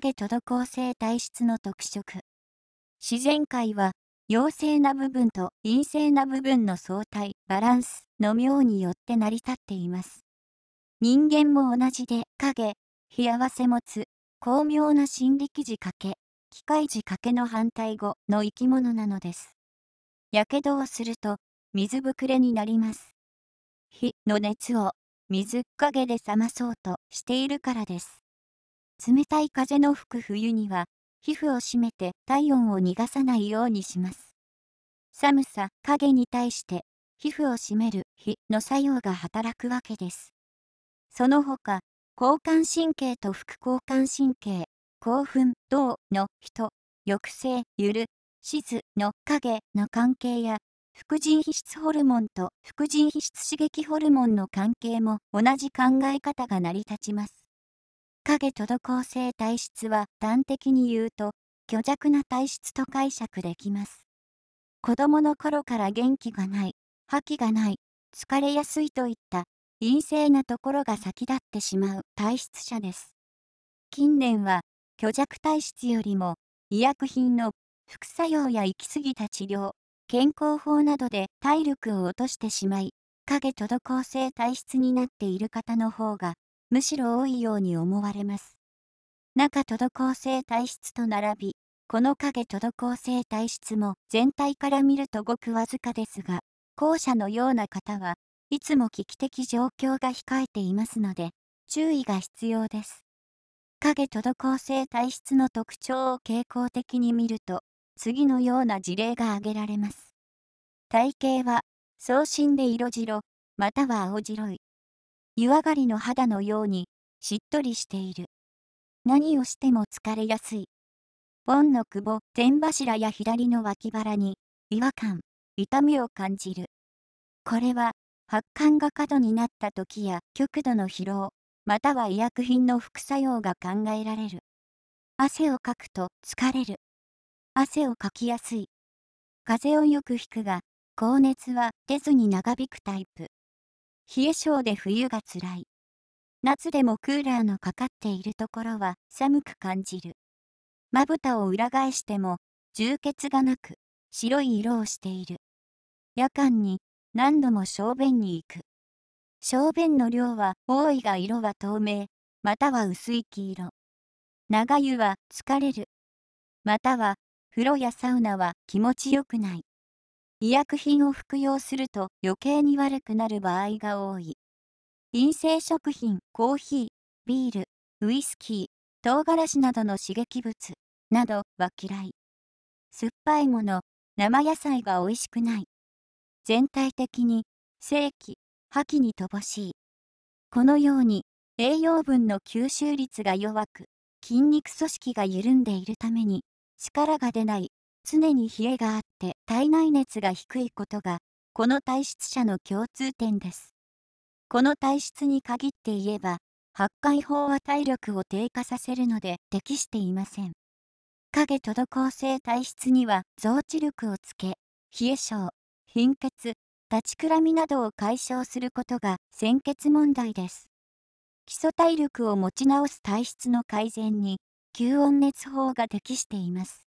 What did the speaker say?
影滞性体質の特色。自然界は、陽性な部分と陰性な部分の相対、バランスの妙によって成り立っています。人間も同じで、影、冷やわせ持つ、巧妙な心理記事かけ、機械字かけの反対語の生き物なのです。やけどをすると、水ぶくれになります。火の熱を水影で冷まそうとしているからです。冷たい風の吹く冬には、皮膚を締めて体温を逃がさないようにします。寒さ、影に対して、皮膚を締める、火の作用が働くわけです。その他、交感神経と副交感神経、興奮、動の人、抑制、ゆる、静の影の関係や、副腎皮質ホルモンと副腎皮質刺激ホルモンの関係も同じ考え方が成り立ちます。影滞性体質は端的に言うと、虚弱な体質と解釈できます。子供の頃から元気がない、覇気がない、疲れやすいといった陰性なところが先立ってしまう体質者です。近年は、虚弱体質よりも、医薬品の副作用や行き過ぎた治療、健康法などで体力を落としてしまい、影滞性体質になっている方の方がむしろ多いように思われます。中滞性体質と並び、この影滞性体質も全体から見るとごくわずかですが、後者のような方はいつも危機的状況が控えていますので、注意が必要です。影滞性体質の特徴を傾向的に見ると、次のような事例が挙げられます。体型は、送信で色白、または青白い、湯上がりの肌のようにしっとりしている。何をしても疲れやすい。ンの久保、天柱や左の脇腹に違和感、痛みを感じる。これは発汗が過度になった時や極度の疲労、または医薬品の副作用が考えられる。汗をかくと疲れる。汗をかきやすい。風邪をよくひくが、高熱は出ずに長引くタイプ。冷え性で冬がつらい。夏でもクーラーのかかっているところは寒く感じる。まぶたを裏返しても充血がなく白い色をしている。夜間に何度も小便に行く。小便の量は多いが色は透明、または薄い黄色。長湯は疲れる。または風呂やサウナは気持ちよくない。医薬品を服用すると余計に悪くなる場合が多い。陰性食品、コーヒー、ビール、ウイスキー、唐辛子などの刺激物などは嫌い。酸っぱいもの、生野菜が美味しくない。全体的に正器破棄に乏しい。このように栄養分の吸収率が弱く、筋肉組織が緩んでいるために力が出ない、常に冷えがあって、体内熱が低いことが、この体質者の共通点です。この体質に限って言えば、発汗法は体力を低下させるので適していません。影滞性体質には増知力をつけ、冷え症、貧血、立ちくらみなどを解消することが先決問題です。基礎体力を持ち直す体質の改善に、吸温熱法が適しています。